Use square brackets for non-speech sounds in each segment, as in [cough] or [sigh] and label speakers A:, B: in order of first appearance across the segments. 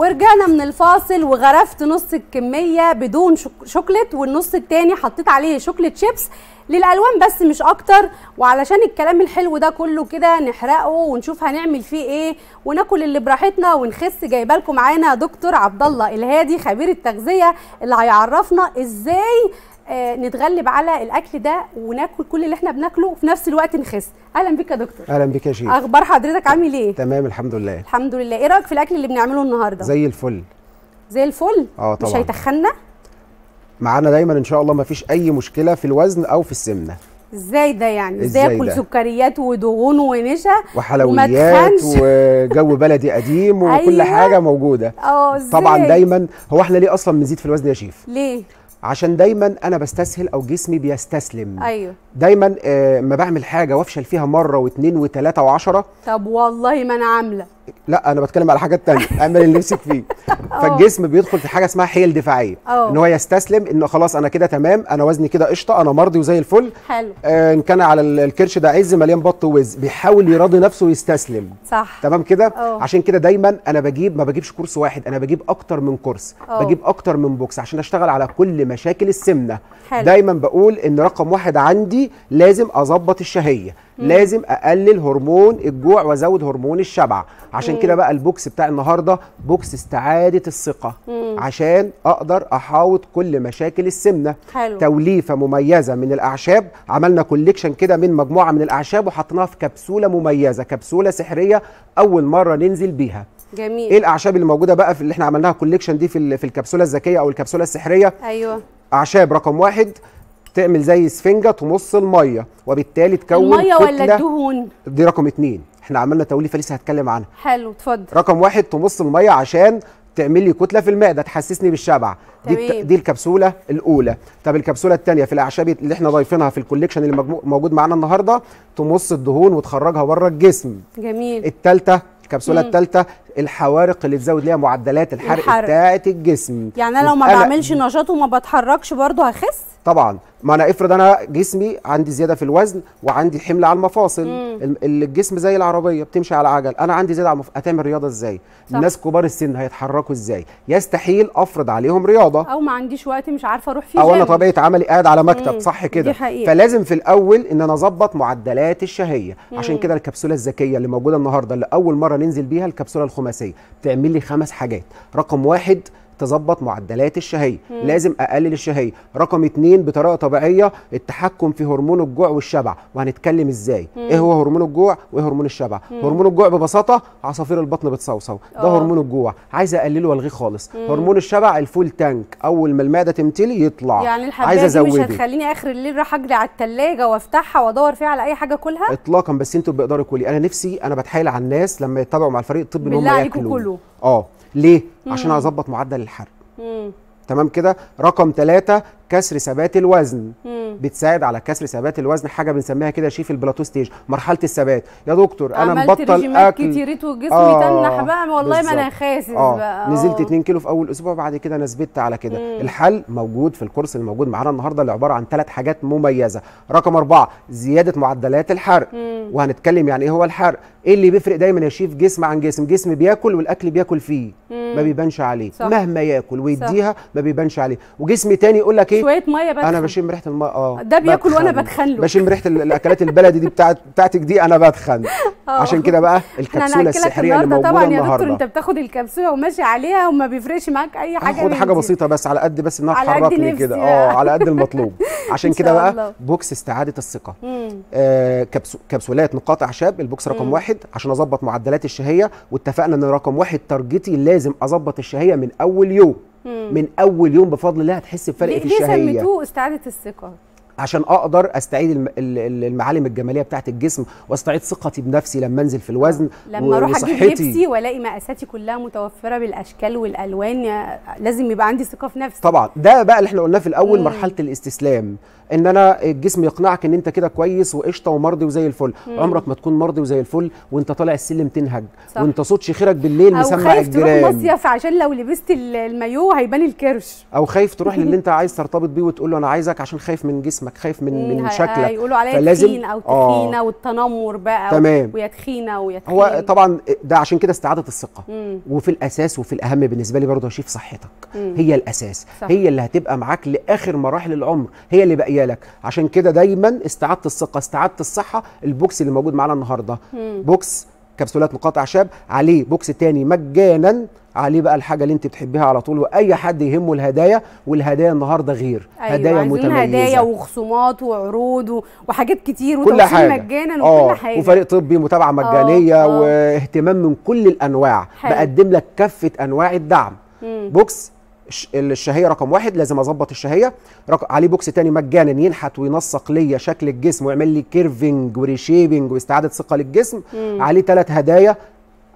A: ورجعنا من الفاصل وغرفت نص الكميه بدون شوكليت والنص التاني حطيت عليه شوكليت شيبس للالوان بس مش اكتر وعلشان الكلام الحلو ده كله كده نحرقه ونشوف هنعمل فيه ايه وناكل اللي براحتنا ونخس جايبالكم معانا دكتور عبد الله الهادي خبير التغذيه اللي هيعرفنا ازاي آه، نتغلب على الاكل ده وناكل كل اللي احنا بناكله وفي نفس الوقت نخس اهلا بك يا دكتور
B: اهلا بك يا شيخ اخبار
A: حضرتك عامل ايه
B: تمام الحمد لله
A: الحمد لله ايه رايك في الاكل اللي بنعمله النهارده زي الفل زي الفل اه طبعا مش هيتخنا
B: معانا دايما ان شاء الله ما فيش اي مشكله في الوزن او في السمنه
A: ازاي ده يعني ازاي اكل سكريات ودهون ونشا
B: وحلويات [laughs] وجو بلدي قديم وكل أيوة. حاجه موجوده اه طبعا دايما هو احنا ليه اصلا بنزيد في الوزن يا شيف ليه عشان دايما انا بستسهل او جسمي بيستسلم ايوه دايما آه ما بعمل حاجه وافشل فيها مره واثنين وثلاثه وعشره
A: طب والله ما انا عامله
B: لا انا بتكلم على حاجات تانية اعمل اللي نفسك فيه
A: [laughs] فالجسم
B: بيدخل في حاجه اسمها حيل دفاعيه أوه. ان هو يستسلم انه خلاص انا كده تمام انا وزني كده قشطه انا مرضي وزي الفل حلو آه ان كان على الكرش ده عز مليان بط ووز بيحاول يراضي نفسه ويستسلم صح تمام كده عشان كده دايما انا بجيب ما بجيبش كورس واحد انا بجيب اكتر من كورس أوه. بجيب اكتر من بوكس عشان اشتغل على كل مشاكل السمنه حلو. دايما بقول ان رقم واحد عندي لازم اظبط الشهيه لازم اقلل هرمون الجوع وازود هرمون الشبع عشان كده بقى البوكس بتاع النهارده بوكس استعاده الثقه عشان اقدر احاوط كل مشاكل السمنه حلو. توليفه مميزه من الاعشاب عملنا كوليكشن كده من مجموعه من الاعشاب وحطيناها في كبسوله مميزه كبسوله سحريه اول مره ننزل بيها جميل ايه الاعشاب اللي موجوده بقى في اللي احنا عملناها كوليكشن دي في في الكبسوله الذكيه او الكبسوله السحريه ايوه اعشاب رقم واحد تعمل زي سفنجه تمص الميه وبالتالي تكون الميه ولا الدهون دي رقم اتنين احنا عملنا توليفه لسه هتكلم عنها
A: حلو اتفضل رقم
B: واحد تمص الميه عشان تعمل لي كتله في المعده تحسسني بالشبع دي دي الكبسوله الاولى طب الكبسوله الثانيه في الاعشاب اللي احنا ضايفينها في الكوليكشن اللي موجود معانا النهارده تمص الدهون وتخرجها بره الجسم جميل الثالثه الكبسوله الثالثه الحوارق اللي تزود ليها معدلات الحرق, الحرق. بتاعه الجسم يعني انا لو ما بعملش
A: نشاط وما بتحركش برضه هخس
B: طبعا ما انا افرض انا جسمي عندي زياده في الوزن وعندي حمل على المفاصل الجسم زي العربيه بتمشي على عجل انا عندي زياده على المف... هتعمل رياضه ازاي صح. الناس كبار السن هيتحركوا ازاي يستحيل افرض عليهم رياضه
A: او ما عنديش وقت مش عارفه اروح فيه او انا طبيعه
B: عملي قاعد على مكتب مم. صح كده فلازم في الاول ان انا اظبط معدلات الشهيه مم. عشان كده الكبسوله الذكيه اللي موجوده النهارده اللي اول مره ننزل بيها الكبسوله الخماسيه بتعمل لي خمس حاجات رقم واحد تظبط معدلات الشهيه مم. لازم اقلل الشهيه رقم اتنين بطريقه طبيعيه التحكم في هرمون الجوع والشبع وهنتكلم ازاي مم. ايه هو هرمون الجوع وايه هرمون الشبع مم. هرمون الجوع ببساطه عصافير البطن بتصوصو ده أوه. هرمون الجوع عايز اقلله والغيه خالص مم. هرمون الشبع الفول تانك اول ما المعده تمتلي يطلع يعني الحبايه مش هتخليني
A: اخر الليل راح اجري على الثلاجه وافتحها وادور فيها على اي حاجه كلها
B: اطلاقا بس انتوا بتقدروا كلي انا نفسي انا بتحايل على الناس لما يتابعوا مع الفريق الطبي ان هم ياكلوا اه ليه؟ عشان اظبط معدل الحرق تمام كده رقم ثلاثة كسر ثبات الوزن مم. بتساعد على كسر ثبات الوزن حاجه بنسميها كده شيف البلاتو ستيج مرحله الثبات يا دكتور انا مبطل اكل كتيريت
A: وجسمي آه تنح بقى والله بالزبط. ما انا خاسس آه بقى آه. نزلت 2
B: كيلو في اول اسبوع بعد كده انا ثبت على كده الحل موجود في الكورس اللي موجود معانا النهارده اللي عباره عن ثلاث حاجات مميزه رقم أربعة زياده معدلات الحرق مم. وهنتكلم يعني ايه هو الحرق ايه اللي بيفرق دايما يا شيف جسم عن جسم جسم بياكل والاكل بياكل فيه مم. ما بيبانش عليه صح. مهما ياكل ويديها صح. ما بيبانش عليه وجسم تاني يقول لك
A: ايه شويه ميه بدخن انا
B: بشم ريحه الميه اه ده بياكل وانا بتخن له بشم ريحه الاكلات البلدي دي بتاعت بتاعتك دي انا بتخن [laughs] آه. عشان كده بقى الكبسوله السحريه اللي موجوده طبعا النهارده طبعا يا دكتور انت
A: بتاخد الكبسوله وماشي عليها وما بيفرقش معاك اي حاجه خد حاجه بسيطه
B: بس على قد بس انها تحركني كده اه على قد المطلوب [laughs] [laughs] عشان كده بقى بوكس استعاده الثقه آه كبسولات نقاط اعشاب البوكس رقم مم. واحد عشان اظبط معدلات الشهيه واتفقنا ان رقم واحد تارجتي لازم اظبط الشهيه من اول يوم مم. من اول يوم بفضل الله هتحس بفرق في الشهيه ليه سميتوه
A: استعاده الثقه
B: عشان اقدر استعيد المعالم الجماليه بتاعه الجسم واستعيد ثقتي بنفسي لما انزل في الوزن لما اروح اجيب لبسي
A: والاقي مقاساتي كلها متوفره بالاشكال والالوان لازم يبقى عندي ثقه في نفسي
B: طبعا ده بقى اللي احنا قلناه في الاول مم. مرحله الاستسلام ان انا الجسم يقنعك ان انت كده كويس وقشطه ومرضي وزي الفل مم. عمرك ما تكون مرضي وزي الفل وانت طالع السلم تنهج صح. وانت صوت شخيرك بالليل مسمع الجيران او خايف تروح مصيف
A: عشان لو لبست المايوه هيبان الكرش
B: او خايف تروح للي [laughs] انت عايز ترتبط بيه وتقول له انا عايزك عشان خايف من جسمك خايف من من شكلك هيقولوا عليا فلازم... تخين او تخينه آه.
A: والتنمر بقى تمام. ويا تخينه ويا تخينه هو
B: طبعا ده عشان كده استعاده الثقه وفي الاساس وفي الاهم بالنسبه لي برضه اشوف صحتك مم. هي الاساس صح. هي اللي هتبقى معاك لاخر مراحل العمر هي اللي بقى لك عشان كده دايما استعدت الثقه استعدت الصحه البوكس اللي موجود معانا النهارده بوكس كبسولات نقاط اعشاب عليه بوكس تاني مجانا عليه بقى الحاجه اللي انت بتحبيها على طول واي حد يهمه الهدايا والهدايا النهارده غير أيوة هدايا متميزه هدايا
A: وخصومات وعروض وحاجات كتير كل حاجة. مجانا آه، وكل حاجه وفريق طبي
B: متابعه آه، مجانيه أوه. واهتمام من كل الانواع حلو. بقدم لك كافه انواع الدعم مم. بوكس الشهيه رقم واحد لازم اظبط الشهيه رق... عليه بوكس تاني مجانا ينحت وينسق ليا شكل الجسم ويعمل لي كيرفنج وريشيبنج واستعاده ثقه للجسم مم. عليه ثلاث هدايا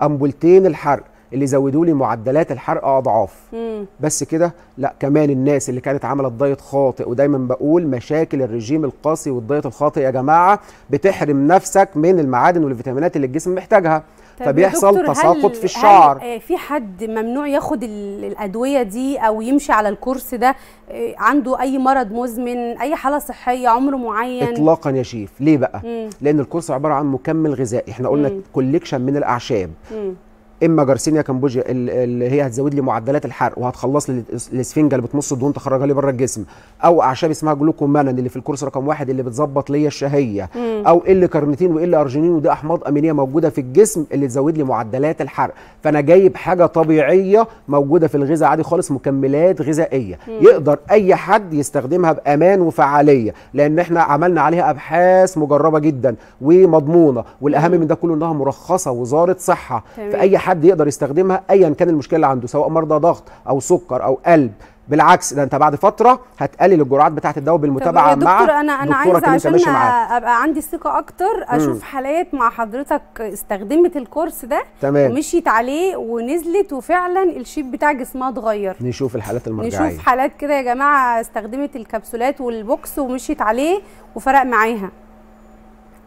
B: امبولتين الحرق اللي زودوا لي معدلات الحرق اضعاف مم. بس كده لا كمان الناس اللي كانت عملت دايت خاطئ ودايما بقول مشاكل الرجيم القاسي والدايت الخاطئ يا جماعه بتحرم نفسك من المعادن والفيتامينات اللي الجسم محتاجها طيب فبيحصل تساقط في الشعر هل آه،
A: في حد ممنوع ياخد الادويه دي او يمشي على الكورس ده آه، عنده اي مرض مزمن اي حاله صحيه عمر معين اطلاقا
B: يا شيف ليه بقى مم. لان الكورس عباره عن مكمل غذائي احنا قلنا كوليكشن من الاعشاب مم. اما جارسينيا كامبوجيا اللي هي هتزود لي معدلات الحرق وهتخلص لي الاسفنجه اللي بتمص الدهون تخرجها لي بره الجسم او اعشاب اسمها جلوكومانان اللي في الكورس رقم واحد اللي بتظبط ليا الشهيه مم. او ال كارنيتين وال ارجينين ودي احماض امينيه موجوده في الجسم اللي تزود لي معدلات الحرق فانا جايب حاجه طبيعيه موجوده في الغذاء عادي خالص مكملات غذائيه مم. يقدر اي حد يستخدمها بامان وفعاليه لان احنا عملنا عليها ابحاث مجربه جدا ومضمونه والاهم من ده كله انها مرخصه وزاره صحه في اي حد يقدر يستخدمها ايا كان المشكله اللي عنده سواء مرضى ضغط او سكر او قلب بالعكس ده انت بعد فتره هتقلل الجرعات بتاعه الدواء بالمتابعه مع دكتور انا انا عايزه عشان ابقى
A: عندي ثقه اكتر اشوف مم. حالات مع حضرتك استخدمت الكورس ده تمام ومشيت عليه ونزلت وفعلا الشيب بتاع جسمها اتغير
B: نشوف الحالات المرجعيه نشوف
A: حالات كده يا جماعه استخدمت الكبسولات والبوكس ومشيت عليه وفرق معاها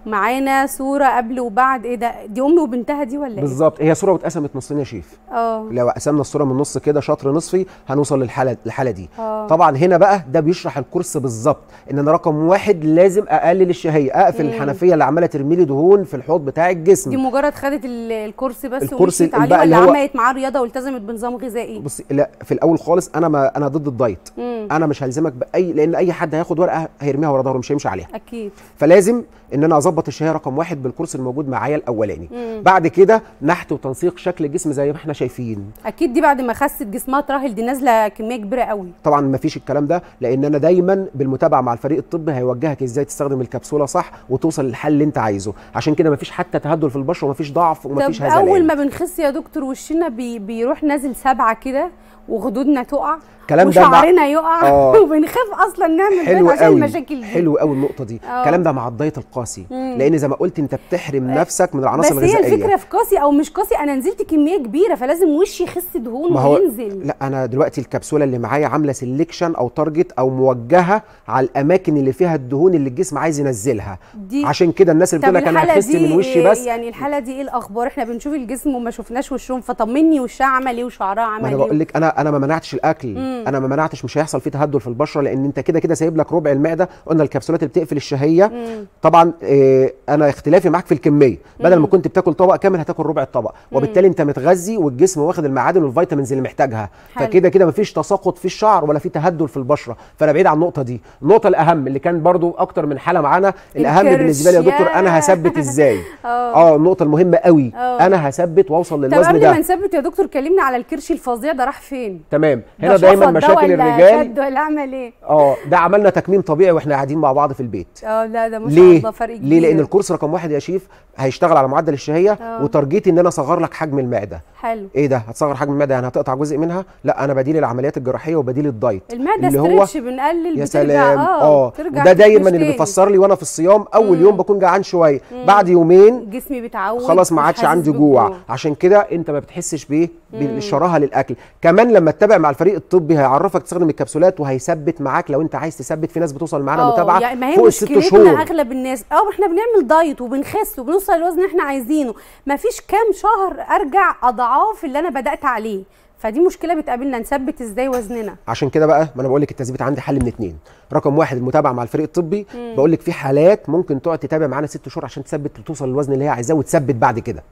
A: معانا صوره قبل وبعد ايه ده دي امي وبنتها دي ولا ايه بالظبط
B: هي صوره واتقسمت نصين يا شيف اه لو قسمنا الصوره من النص كده شطر نصفي هنوصل للحاله الحاله دي أوه. طبعا هنا بقى ده بيشرح الكورس بالظبط ان انا رقم واحد لازم اقلل الشهيه اقفل مم. الحنفيه اللي عماله ترمي لي دهون في الحوض بتاع الجسم دي
A: مجرد خدت الكورس بس الكورس ومشيت عليه ولا هو... عملت معاه رياضه والتزمت بنظام غذائي
B: بصي لا في الاول خالص انا ما انا ضد الدايت مم. انا مش هلزمك باي لان اي حد هياخد ورقه هيرميها ورا ظهره مش هيمشي عليها اكيد فلازم ان انا اظبط اظبط الشهيه رقم واحد بالكورس الموجود معايا الاولاني مم. بعد كده نحت وتنسيق شكل الجسم زي ما احنا شايفين
A: اكيد دي بعد ما خست جسمها تراهل دي نازله كميه كبيره قوي
B: طبعا ما فيش الكلام ده لان انا دايما بالمتابعه مع الفريق الطبي هيوجهك ازاي تستخدم الكبسوله صح وتوصل للحل اللي انت عايزه عشان كده ما فيش حتى تهدل في البشره وما فيش ضعف وما فيش هزلان اول ما بنخس
A: يا دكتور وشنا بي بيروح نازل سبعه كده وخدودنا تقع
B: الكلام ده وشعرنا مع... يقع آه. [laughs]
A: وبنخاف اصلا نعمل حلو عشان المشاكل دي حلو
B: قوي النقطه دي الكلام آه. ده مع الدايت القاسي مم. لان زي ما قلت انت بتحرم آه. نفسك من العناصر بس الغذائيه بس هي الفكره
A: في قاسي او مش قاسي انا نزلت كميه كبيره فلازم وشي يخس دهون هو... وينزل لا
B: انا دلوقتي الكبسوله اللي معايا عامله سلكشن او تارجت او موجهه على الاماكن اللي فيها الدهون اللي الجسم عايز ينزلها دي... عشان كده الناس اللي بتقول لك انا هخس من وشي بس يعني
A: الحاله دي ايه الاخبار احنا بنشوف الجسم وما شفناش وشهم فطمني وشها عمل ايه وشعرها عمل ايه انا بقول
B: لك انا انا ما منعتش الاكل مم. انا ما منعتش مش هيحصل فيه تهدل في البشره لان انت كده كده سايب لك ربع المعده قلنا الكبسولات اللي بتقفل الشهيه مم. طبعا إيه انا اختلافي معاك في الكميه بدل ما كنت بتاكل طبق كامل هتاكل ربع الطبق وبالتالي انت متغذي والجسم واخد المعادن والفيتامينز اللي محتاجها فكده كده مفيش تساقط في الشعر ولا في تهدل في البشره فانا بعيد عن النقطه دي النقطه الاهم اللي كان برضو اكتر من حاله معانا الاهم بالنسبه لي يا دكتور انا هثبت ازاي [laughs] اه النقطه المهمه قوي أوه. انا هثبت واوصل للوزن ده قبل ما
A: نثبت يا دكتور كلمنا على الكرش الفظيع ده راح فين
B: تمام هنا دايما من مشاكل الرجال
A: ولا اعمل ايه
B: اه ده عملنا تكميم طبيعي واحنا قاعدين مع بعض في البيت
A: اه لا ده ما شاء الله فرق كبير ليه لان
B: الكورس رقم واحد يا شيف هيشتغل على معدل الشهيه أوه. وتارجيتي ان انا اصغر لك حجم المعده حلو ايه ده هتصغر حجم المعده يعني هتقطع جزء منها لا انا بديل العمليات الجراحيه وبديل الدايت المعده اللي هو
A: بنقلل يا سلام اه, آه. ده دايما اللي بيفسر
B: لي وانا في الصيام اول مم. يوم بكون جعان شويه بعد يومين
A: جسمي بيتعود خلاص ما عادش عندي جوع
B: عشان كده انت ما بتحسش بايه بالشراهه للاكل كمان لما تتابع مع الفريق الطبي هيعرفك تستخدم الكبسولات وهيثبت معاك لو انت عايز تثبت في ناس بتوصل معانا متابعه يعني فوق الست شهور اغلب
A: الناس اه احنا بنعمل دايت وبنخس وبنص نوصل الوزن اللي احنا عايزينه مفيش كام شهر ارجع اضعاف اللي انا بدات عليه فدي مشكله بتقابلنا نثبت ازاي وزننا
B: عشان كده بقى ما انا بقول لك التثبيت عندي حل من اتنين رقم واحد المتابعه مع الفريق الطبي بقول لك في حالات ممكن تقعد تتابع معانا ست شهور عشان تثبت توصل للوزن اللي هي عايزاه وتثبت بعد كده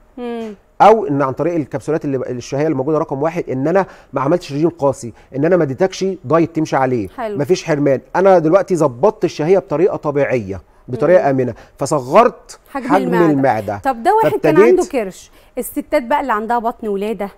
B: او ان عن طريق الكبسولات اللي الشهيه اللي موجوده رقم واحد ان انا ما عملتش رجيم قاسي ان انا ما اديتكش دايت تمشي عليه حلو. مفيش حرمان انا دلوقتي ظبطت الشهيه بطريقه طبيعيه بطريقه امنه فصغرت حجم, حجم المعدة. المعده طب ده واحد كان عنده
A: كرش الستات بقى اللي عندها بطن ولاده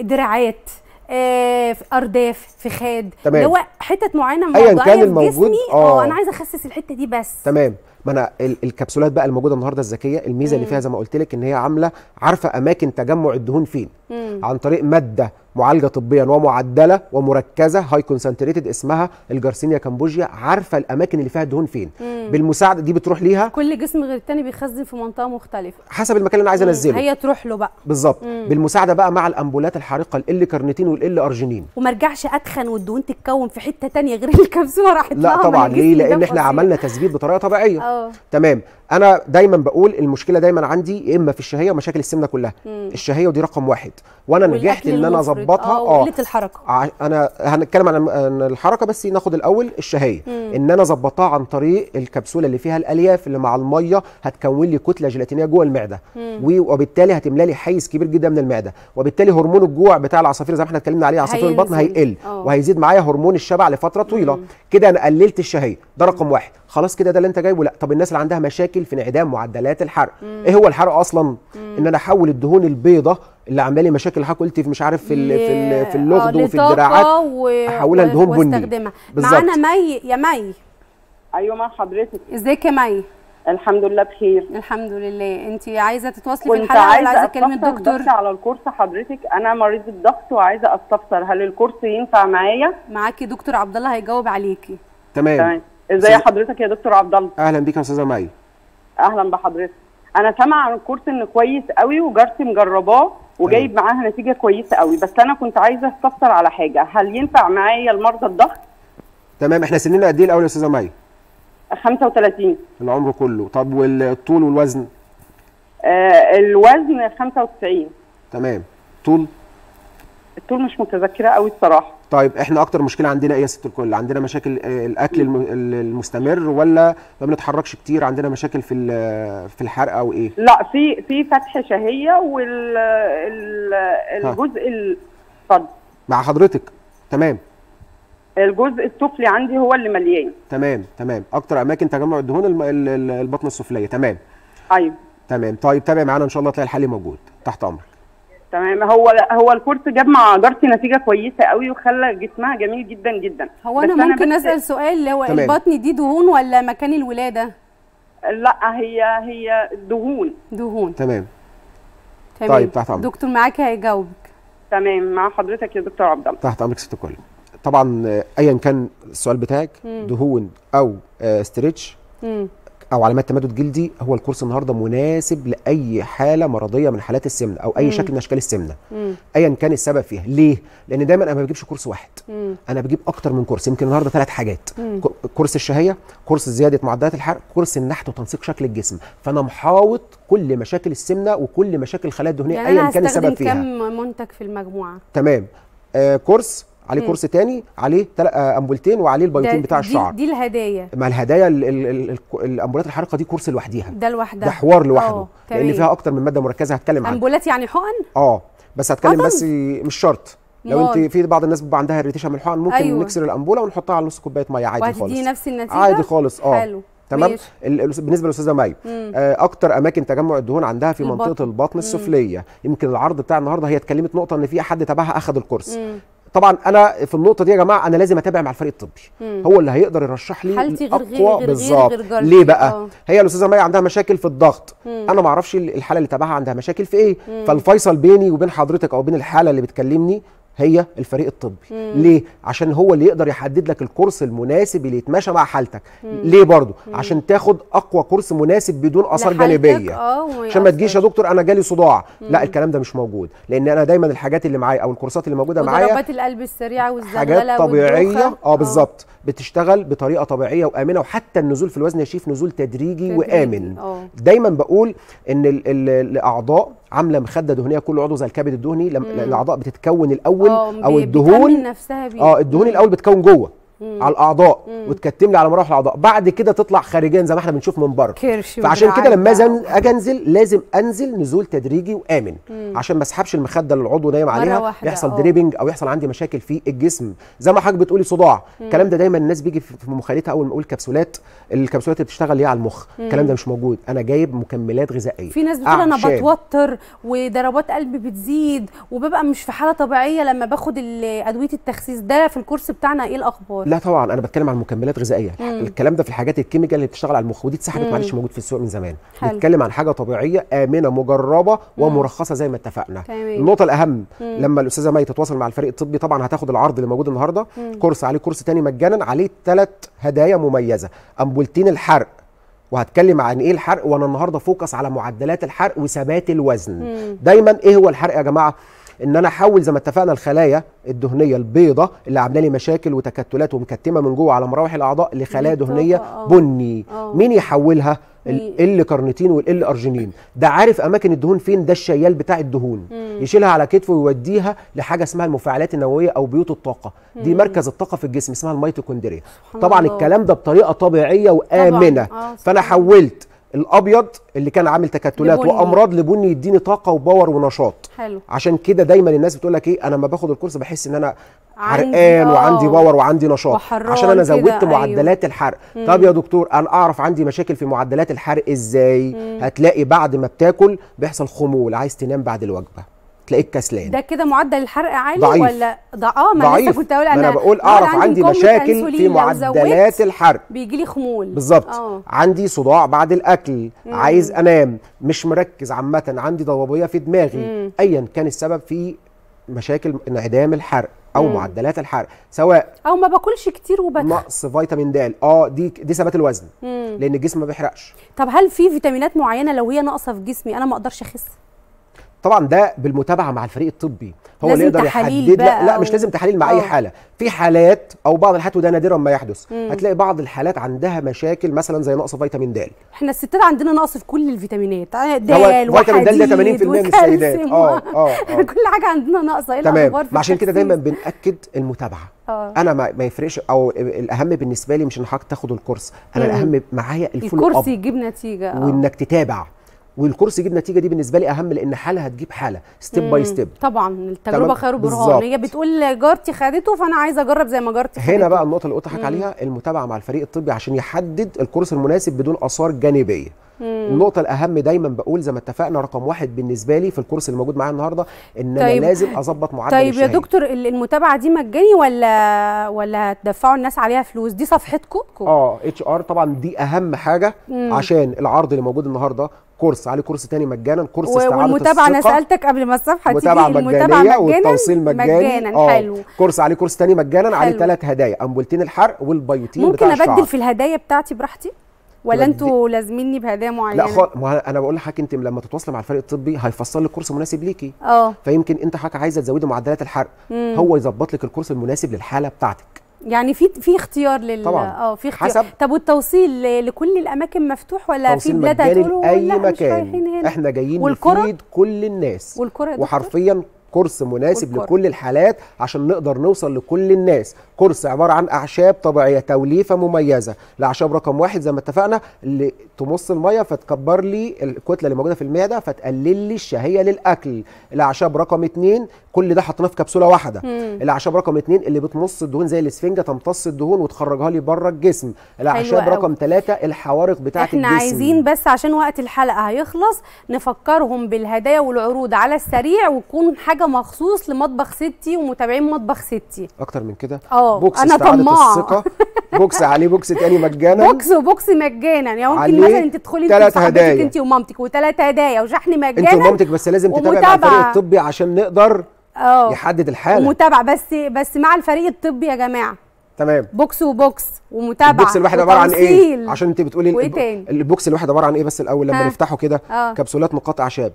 A: دراعات آه، ارداف فخاد اللي هو حتت معينه موضوعيه في جسمي آه. اه انا عايزه اخسس الحته دي بس
B: تمام ما انا الكبسولات بقى الموجوده النهارده الذكيه الميزه مم. اللي فيها زي ما قلت لك ان هي عامله عارفه اماكن تجمع الدهون فين مم. عن طريق ماده معالجه طبيا ومعدله ومركزه هاي كونسنتريتد اسمها الجارسينيا كامبوجيا عارفه الاماكن اللي فيها الدهون فين مم. بالمساعده دي بتروح ليها
A: كل جسم غير الثاني بيخزن في منطقه مختلفه
B: حسب المكان اللي انا عايز انزله هي تروح له بقى بالظبط بالمساعده بقى مع الامبولات الحارقه ال كارنيتين والال ارجينين
A: وما ارجعش اتخن والدهون تتكون في حته ثانيه غير الكبسوله راحت لا طبعا ليه لان احنا عملنا
B: تثبيت بطريقه طبيعيه تمام انا دايما بقول المشكله دايما عندي يا اما في الشهيه ومشاكل السمنه كلها مم. الشهيه ودي رقم واحد وانا نجحت ان انا اظبطها اه, آه. قله الحركه انا هنتكلم عن الحركه بس ناخد الاول الشهيه مم. ان انا اظبطها عن طريق الكبسوله اللي فيها الالياف اللي مع الميه هتكون لي كتله جيلاتينيه جوه المعده مم. وبالتالي هتملى لي حيز كبير جدا من المعده وبالتالي هرمون الجوع بتاع العصافير زي ما احنا اتكلمنا عليه عصافير البطن هيقل أوه. وهيزيد معايا هرمون الشبع لفتره طويله كده انا قللت الشهيه ده رقم واحد خلاص كده ده اللي انت جايبه لا طب الناس اللي عندها مشاكل بيساهم في انعدام معدلات الحرق مم. ايه هو الحرق اصلا مم. ان انا احول الدهون البيضه اللي عامله لي مشاكل اللي حضرتك قلتي مش عارف في في في اللغد آه، وفي الدراعات و...
A: احولها لدهون بني معانا مي يا مي ايوه مع حضرتك ازيك يا مي الحمد لله بخير الحمد لله انت عايزه تتواصلي في الحلقه عايزة ولا عايزه كلمه الدكتور كنت على الكورس حضرتك انا مريضه ضغط وعايزه استفسر هل الكورس ينفع معايا معاكي دكتور عبد الله هيجاوب عليكي تمام تمام ازي حضرتك يا دكتور عبد الله
B: اهلا بيك يا استاذه مي
A: اهلا بحضرتك انا سامع عن الكورس انه كويس قوي وجارتي مجرباه وجايب معاها نتيجه كويسه قوي بس انا كنت عايزه استفسر على حاجه هل ينفع معايا المرضى الضغط
B: تمام احنا سننا قد ايه الاول يا استاذه مي 35 العمر كله طب والطول والوزن
A: آه الوزن 95
B: تمام طول
A: الطول مش متذكره قوي الصراحه
B: طيب احنا اكتر مشكله عندنا ايه يا ست الكل عندنا مشاكل آه، الاكل المستمر ولا ما بنتحركش كتير عندنا مشاكل في في الحرق او ايه
A: لا في في فتح شهيه والجزء اتفضل
B: مع حضرتك تمام
A: الجزء السفلي عندي هو اللي مليان
B: تمام تمام اكتر اماكن تجمع الدهون البطن السفليه تمام ايوه تمام طيب تابع معانا ان شاء الله تلاقي الحل موجود تحت امرك
A: تمام هو هو الكورس جاب مع جارتي نتيجه كويسه قوي وخلى جسمها جميل جدا جدا هو انا ممكن أنا اسال سؤال لو هو البطن دي دهون ولا مكان الولاده لا هي هي دهون دهون تمام تمام طيب تحت امرك دكتور معاك هيجاوبك تمام مع حضرتك يا دكتور عبد الله
B: تحت امرك ست الكل طبعا ايا كان السؤال بتاعك مم. دهون او آه ستريتش او علامات تمدد جلدي هو الكورس النهارده مناسب لاي حاله مرضيه من حالات السمنه او اي مم. شكل من اشكال السمنه ايا كان السبب فيها ليه لان دايما انا ما بجيبش كورس واحد مم. انا بجيب اكتر من كورس يمكن النهارده ثلاث حاجات مم. كورس الشهيه كورس زياده معدلات الحرق كورس النحت وتنسيق شكل الجسم فانا محاوط كل مشاكل السمنه وكل مشاكل الخلايا الدهنيه يعني ايا كان السبب فيها كم
A: منتج في المجموعه
B: تمام آه كورس عليه مم. كورس تاني عليه آه، امبولتين وعليه البيوتين بتاع الشعر دي,
A: دي الهدايا
B: ما الهدايا الامبولات الحرقه دي كورس لوحديها ده
A: لوحدها ده حوار لوحده لان فيها
B: اكتر من ماده مركزه هتكلم عنها
A: امبولات يعني حقن
B: اه بس هتكلم بس مش شرط لو انت في بعض الناس بيبقى عندها ريتيشه من الحقن ممكن أيوة. نكسر الامبوله ونحطها على نص كوبايه ميه عادي خالص دي
A: نفس النتيجه عادي خالص اه حلو تمام
B: بالنسبه للاستاذه مي آه، اكتر اماكن تجمع الدهون عندها في البطن. منطقه البطن السفليه مم. يمكن العرض بتاع النهارده هي اتكلمت نقطه ان في حد تبعها اخذ الكورس طبعا انا في النقطه دي يا جماعه انا لازم اتابع مع الفريق الطبي مم. هو اللي هيقدر يرشح لي اقوى بالظبط ليه بقى أوه. هي الاستاذه مي عندها مشاكل في الضغط مم. انا ما اعرفش الحاله اللي تبعها عندها مشاكل في ايه مم. فالفيصل بيني وبين حضرتك او بين الحاله اللي بتكلمني هي الفريق الطبي مم. ليه عشان هو اللي يقدر يحدد لك الكورس المناسب اللي يتماشى مع حالتك مم. ليه برضه عشان تاخد اقوى كورس مناسب بدون اثار جانبيه اه، عشان ما تجيش يا دكتور انا جالي صداع مم. لا الكلام ده مش موجود لان انا دايما الحاجات اللي معايا او الكورسات اللي موجوده معايا ضربات
A: القلب السريعه والزغلله حاجات طبيعيه آه،,
B: اه بالظبط بتشتغل بطريقه طبيعيه وامنه وحتى النزول في الوزن يا شيف نزول تدريجي, تدريجي. وامن أوه. دايما بقول ان الاعضاء عامله مخده دهنيه كل عضو زي الكبد الدهني لما الاعضاء بتتكون الاول آه، او الدهون نفسها اه الدهون الاول بتكون جوه
A: على الاعضاء وتكتم
B: لي على مراحل الاعضاء بعد كده تطلع خارجيا زي ما احنا بنشوف من بره فعشان كده لما اجي انزل لازم انزل نزول تدريجي وامن مم. عشان ما اسحبش المخده اللي العضو نايم عليها يحصل أوه. دريبنج او يحصل عندي مشاكل في الجسم زي ما حضرتك بتقولي صداع الكلام ده دايما الناس بيجي في مخيلتها اول ما اقول كبسولات الكبسولات اللي بتشتغل ليه على المخ الكلام ده مش موجود انا جايب مكملات غذائيه في ناس بتقول انا
A: بتوتر وضربات قلبي بتزيد وببقى مش في حاله طبيعيه لما باخد ادويه التخسيس ده في الكورس بتاعنا ايه الاخبار لا
B: طبعا انا بتكلم عن مكملات غذائيه مم. الكلام ده في الحاجات الكيميكال اللي بتشتغل على المخ ودي اتسحبت معلش موجود في السوق من زمان حل. نتكلم عن حاجه طبيعيه امنه مجربه ومرخصه زي ما اتفقنا طيب. النقطه الاهم مم. لما الاستاذه مي تتواصل مع الفريق الطبي طبعا هتاخد العرض اللي موجود النهارده كورس عليه كورس تاني مجانا عليه ثلاث هدايا مميزه امبولتين الحرق وهتكلم عن ايه الحرق وانا النهارده فوكس على معدلات الحرق وثبات الوزن مم. دايما ايه هو الحرق يا جماعه ان انا احول زي ما اتفقنا الخلايا الدهنيه البيضه اللي عامله لي مشاكل وتكتلات ومكتمه من جوه على مراوح الاعضاء لخلايا دهنيه آه. بني آه. مين يحولها ال كارنيتين والال ارجينين ده عارف اماكن الدهون فين ده الشيال بتاع الدهون مم. يشيلها على كتفه ويوديها لحاجه اسمها المفاعلات النوويه او بيوت الطاقه مم. دي مركز الطاقه في الجسم اسمها الميتوكوندريا طبعا الله. الكلام ده بطريقه طبيعيه وامنه آه. فانا حولت الابيض اللي كان عامل تكتلات لبني. وامراض لبني يديني طاقه وباور ونشاط
A: حلو عشان
B: كده دايما الناس بتقول لك ايه انا لما باخد الكورس بحس ان انا عرقان آه، وعندي باور وعندي نشاط عشان انا زودت أيوه. معدلات أيوه. الحرق مم. طب يا دكتور انا اعرف عندي مشاكل في معدلات الحرق ازاي مم. هتلاقي بعد ما بتاكل بيحصل خمول عايز تنام بعد الوجبه تلاقيك كسلان
A: ده كده معدل الحرق عالي ضعيف. ولا ده اه ما ضعيف. كنت اقول انا, أنا بقول اعرف عندي مشاكل في معدلات الحرق بيجي لي خمول بالظبط آه.
B: عندي صداع بعد الاكل مم. عايز انام مش مركز عامه عندي ضبابيه في دماغي ايا كان السبب في مشاكل انعدام الحرق او مم. معدلات الحرق سواء
A: او ما باكلش كتير وبتخن نقص
B: فيتامين د اه دي دي ثبات الوزن مم. لان الجسم ما بيحرقش
A: طب هل في فيتامينات معينه لو هي ناقصه في جسمي انا ما اقدرش اخس
B: طبعا ده بالمتابعه مع الفريق الطبي هو اللي يقدر يحدد لا, لا مش لازم تحاليل مع أوه. اي آه. حاله في حالات او بعض الحالات وده نادرا ما يحدث مم. هتلاقي بعض الحالات عندها مشاكل مثلا زي نقص فيتامين د
A: احنا الستات عندنا نقص في كل الفيتامينات آه، د فيتامين د 80% من السيدات اه اه, آه. [laughs] كل حاجه عندنا ناقصه ايه تمام عشان كده دايما
B: بناكد المتابعه أوه. انا ما يفرقش او الاهم بالنسبه لي مش ان حضرتك تاخد الكورس انا مم. الاهم معايا الفول الكورس
A: يجيب نتيجه وانك
B: تتابع والكورس يجيب نتيجه دي بالنسبه لي اهم لان حاله هتجيب حاله ستيب باي ستيب
A: طبعا التجربه خير برهان هي بتقول جارتي خدته فانا عايزه اجرب زي ما جارتي خدته هنا
B: بقى النقطه اللي اضحك عليها المتابعه مع الفريق الطبي عشان يحدد الكورس المناسب بدون اثار جانبيه مم. النقطه الاهم دايما بقول زي ما اتفقنا رقم واحد بالنسبه لي في الكورس اللي موجود معايا النهارده ان طيب. انا لازم اظبط معدل طيب الشهيد. يا
A: دكتور المتابعه دي مجاني ولا ولا هتدفعوا الناس عليها فلوس دي صفحتكم
B: اه اتش ار طبعا دي اهم حاجه مم. عشان العرض اللي موجود النهارده كورس عليه كورس تاني مجانا كورس استعاده والمتابعه انا سالتك
A: قبل ما الصفحه تيجي المتابعه مجانيه والتوصيل مجاني مجانا حلو
B: كورس عليه كورس تاني مجانا عليه ثلاث هدايا امبولتين الحرق والبيوتين ممكن بتاع ابدل في
A: الهدايا بتاعتي براحتي
B: ولا انتوا
A: لازميني بهدايا معينه لا خالص
B: ما انا بقول لحضرتك انت لما تتواصلي مع الفريق الطبي هيفصل لك كورس مناسب ليكي اه فيمكن انت حضرتك عايزه تزودي معدلات الحرق مم. هو يظبط لك الكورس المناسب للحاله بتاعتك
A: يعني في في اختيار لل اه في اختيار حسب طب والتوصيل لكل الاماكن مفتوح ولا في بلاد هتقولوا
B: اي مكان احنا جايين نفيد كل الناس والكرة وحرفيا كورس مناسب لكل الحالات عشان نقدر نوصل لكل الناس كورس عباره عن اعشاب طبيعيه توليفه مميزه الاعشاب رقم واحد زي ما اتفقنا اللي تمص الميه فتكبر لي الكتله اللي موجوده في المعده فتقلل لي الشهيه للاكل الاعشاب رقم اثنين كل ده حطيناه في كبسوله واحده الاعشاب رقم اثنين اللي بتمص الدهون زي الاسفنجه تمتص الدهون وتخرجها لي بره الجسم الاعشاب رقم ثلاثه الحوارق بتاعه الجسم احنا عايزين
A: بس عشان وقت الحلقه هيخلص نفكرهم بالهدايا والعروض على السريع وتكون حاجه حاجه مخصوص لمطبخ ستي ومتابعين مطبخ ستي
B: اكتر من كده اه بوكس انا طماعه الثقه بوكس عليه بوكس تاني مجانا بوكس
A: وبوكس مجانا يعني ممكن مثلا انت تدخلي انت هدايا انت ومامتك وثلاث هدايا وشحن مجانا انت ومامتك بس لازم تتابع مع الفريق
B: الطبي عشان نقدر اه يحدد الحاله
A: ومتابعه بس بس مع الفريق الطبي يا جماعه تمام بوكس وبوكس ومتابعه البوكس الواحد عباره عن ايه عشان
B: انت بتقولي وايه البوكس الواحد عباره عن ايه بس الاول لما نفتحه كده آه. كبسولات مقاطع شاب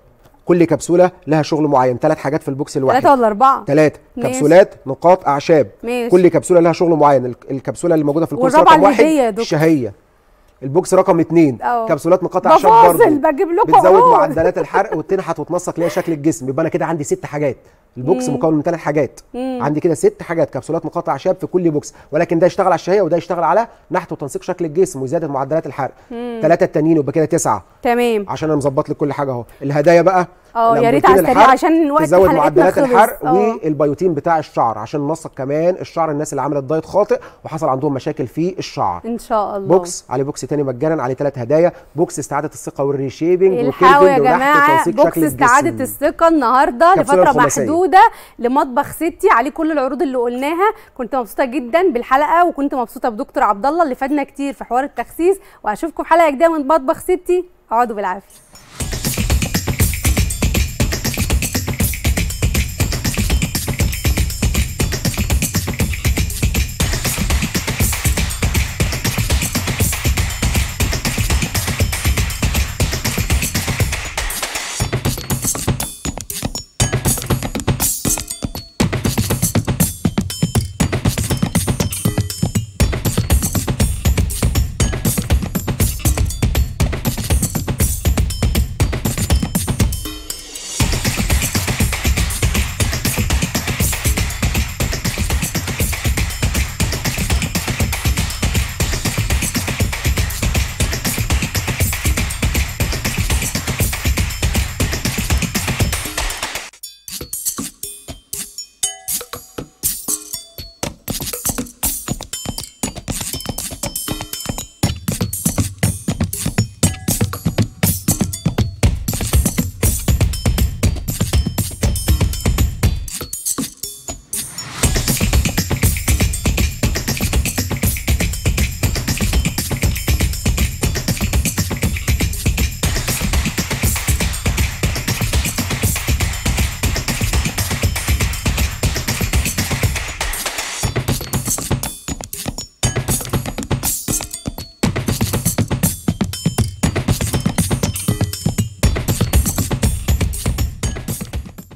B: كل كبسوله لها شغل معين ثلاث حاجات في البوكس الواحد ثلاثه ولا اربعه ثلاثه كبسولات نقاط اعشاب ماشي. كل كبسوله لها شغل معين الكبسوله اللي موجوده في البوكس رقم واحد الشهيه البوكس رقم اثنين كبسولات نقاط اعشاب برضه بجيب لكم بتزود معدلات الحرق وتنحت وتنسق ليها شكل الجسم يبقى انا كده عندي ست حاجات البوكس مم. مكون من ثلاث حاجات مم. عندي كده ست حاجات كبسولات نقاط اعشاب في كل بوكس ولكن ده يشتغل على الشهيه وده يشتغل على نحت وتنسيق شكل الجسم وزياده معدلات الحرق ثلاثه التانيين يبقى كده تسعه
A: تمام عشان
B: انا مظبط لك كل حاجه اهو الهدايا بقى اه يا ريت على السريع عشان وقت تزود معدلات الحرق آه. والبيوتين بتاع الشعر عشان ننسق كمان الشعر الناس اللي عملت دايت خاطئ وحصل عندهم مشاكل في الشعر ان
A: شاء الله بوكس
B: عليه بوكس تاني مجانا عليه ثلاث هدايا بوكس استعاده الثقه والريشيبنج الحقوا يا جماعه بوكس استعاده
A: الثقه النهارده لفتره محدوده لمطبخ ستي عليه كل العروض اللي قلناها كنت مبسوطه جدا بالحلقه وكنت مبسوطه بدكتور عبد الله اللي فادنا كتير في حوار التخسيس واشوفكم في حلقه جديده من مطبخ ستي اقعدوا بالعافيه